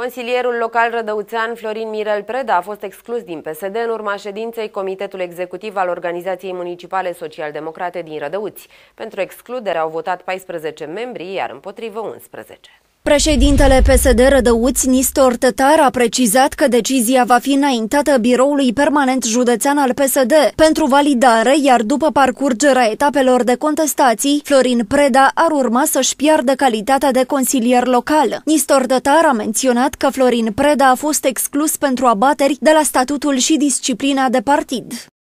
Consilierul local rădăuțean Florin Mirel Preda a fost exclus din PSD în urma ședinței Comitetul Executiv al Organizației Municipale Social-Democrate din Rădăuți. Pentru excludere au votat 14 membri, iar împotrivă 11. Președintele PSD Rădăuț Nistor Tătar, a precizat că decizia va fi înaintată biroului permanent județean al PSD pentru validare, iar după parcurgerea etapelor de contestații, Florin Preda ar urma să-și piardă calitatea de consilier local. Nistor Tătar a menționat că Florin Preda a fost exclus pentru abateri de la statutul și disciplina de partid.